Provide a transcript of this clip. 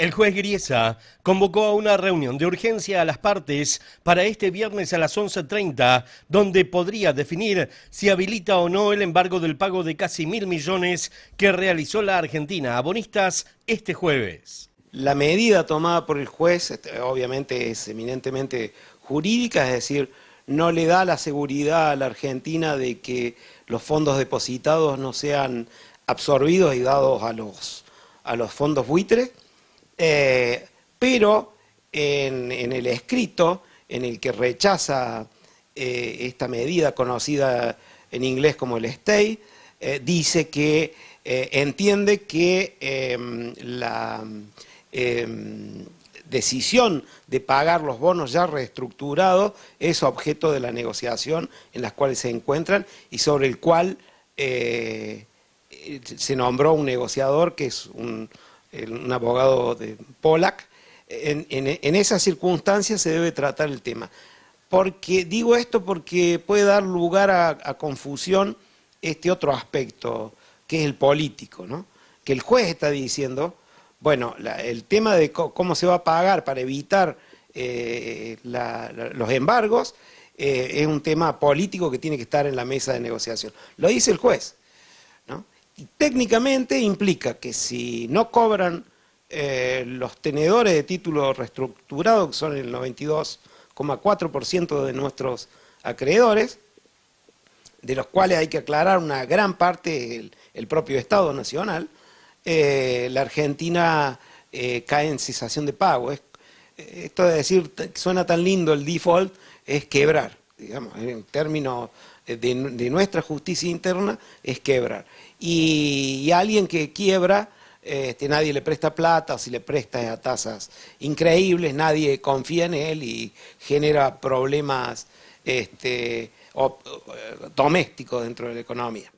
El juez Griesa convocó a una reunión de urgencia a las partes para este viernes a las 11.30, donde podría definir si habilita o no el embargo del pago de casi mil millones que realizó la Argentina a bonistas este jueves. La medida tomada por el juez este, obviamente es eminentemente jurídica, es decir, no le da la seguridad a la Argentina de que los fondos depositados no sean absorbidos y dados a los, a los fondos buitre. Eh, pero en, el escrito en el que rechaza eh, esta medida conocida en inglés como el stay, eh, dice que entiende que em, la em, decisión de pagar los bonos ya reestructurados es objeto de la negociación en la cual se encuentran y sobre el cual se nombró un negociador que es un un abogado de Polak, en, esas circunstancias se debe tratar el tema. Porque, digo esto porque puede dar lugar a, confusión este otro aspecto, que es el político, ¿no? Que el juez está diciendo, bueno, el tema de cómo se va a pagar para evitar eh, los embargos eh, es un tema político que tiene que estar en la mesa de negociación. Lo dice el juez técnicamente implica que si no cobran eh, los tenedores de títulos reestructurados, que son el 92,4% de nuestros acreedores, de los cuales hay que aclarar una gran parte el, propio Estado Nacional, eh, la Argentina eh, cae en cesación de pago. esto de decir, suena tan lindo el default, es quebrar digamos, en términos eh, de, nuestra justicia interna, es quebrar. Y, alguien que quiebra, este, nadie le presta plata, si le presta a tasas increíbles, nadie confía en él y genera problemas este, eh, domésticos dentro de la economía.